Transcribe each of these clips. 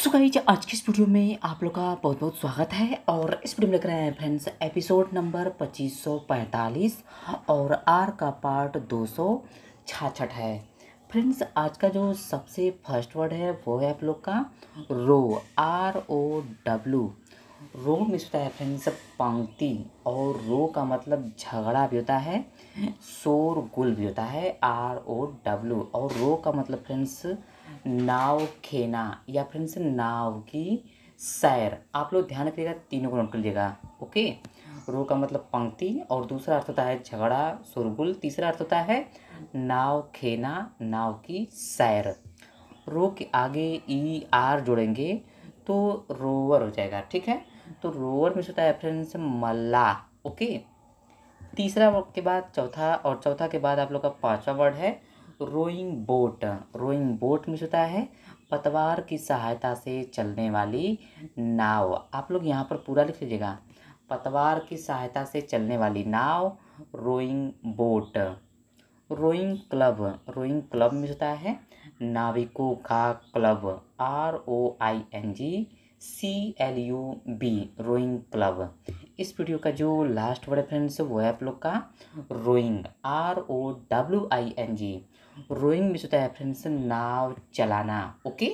so guys आज की इस वीडियो में आप लोग का बहुत बहुत स्वागत है और इस वीडियो में लग रहे हैं फ्रेंड्स एपिसोड नंबर 2545 और आर का पार्ट दो सौ है फ्रेंड्स आज का जो सबसे फर्स्ट वर्ड है वो है आप लोग का row R O W row miss होता है फ्रेंड्स पंक्ति और रो का मतलब झगड़ा भी होता है शोरगुल भी होता है आर ओ डब्लू और रो का मतलब फ्रेंड्स नाव खेना या फिर नाव की सैर आप लोग ध्यान रखिएगा तीनों को नोट कर लीजिएगा ओके रो का मतलब पंक्ति और दूसरा अर्थ होता है झगड़ा सुरगुल तीसरा अर्थ होता है नाव खेना नाव की सैर रो के आगे ई आर जोड़ेंगे तो रोवर हो जाएगा ठीक है तो रोवर में होता है फ्रेंड्स मल्ला ओके तीसरा वर्ड के बाद चौथा और चौथा के बाद आप लोग का पांचवा वर्ड है रोइंग बोट रोइंग बोट में होता है पतवार की सहायता से चलने वाली नाव आप लोग यहाँ पर पूरा लिख लीजिएगा पतवार की सहायता से चलने वाली नाव rowing boat rowing club rowing club में होता है नाविकों का club R O I N G C L U B rowing club इस वीडियो का जो लास्ट वर्ड है फ्रेंड्स वो है आप लोग का rowing R O W I N G rowing में होता है फ्रेंड्स नाव चलाना ओके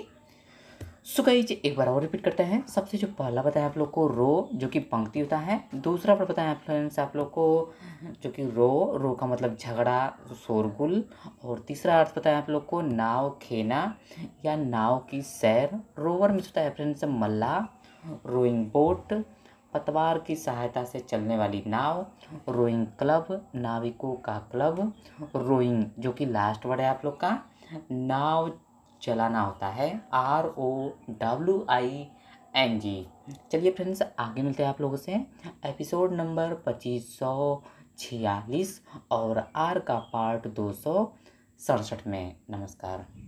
सो गाइज एक बार और रिपीट करते हैं सबसे जो पहला बताया आप लोग को रो जो कि पंक्ति होता है दूसरा पर बताया फ्रेंड्स आप लोग को जो कि रो रो का मतलब झगड़ा शोरगुल और तीसरा अर्थ बताया आप लोग को नाव खेना या नाव की सैर रोवर में होता है फ्रेंड्स मल्ला रोइंग बोट पतवार की सहायता से चलने वाली नाव रोइंग क्लब नाविकों का क्लब रोइंग जो कि लास्ट वर्ड है आप लोग का नाव चलाना होता है R O W I N G चलिए फ्रेंड्स आगे मिलते हैं आप लोगों से एपिसोड नंबर पच्चीस सौ छियालीस और आर का पार्ट दो सौ सड़सठ में नमस्कार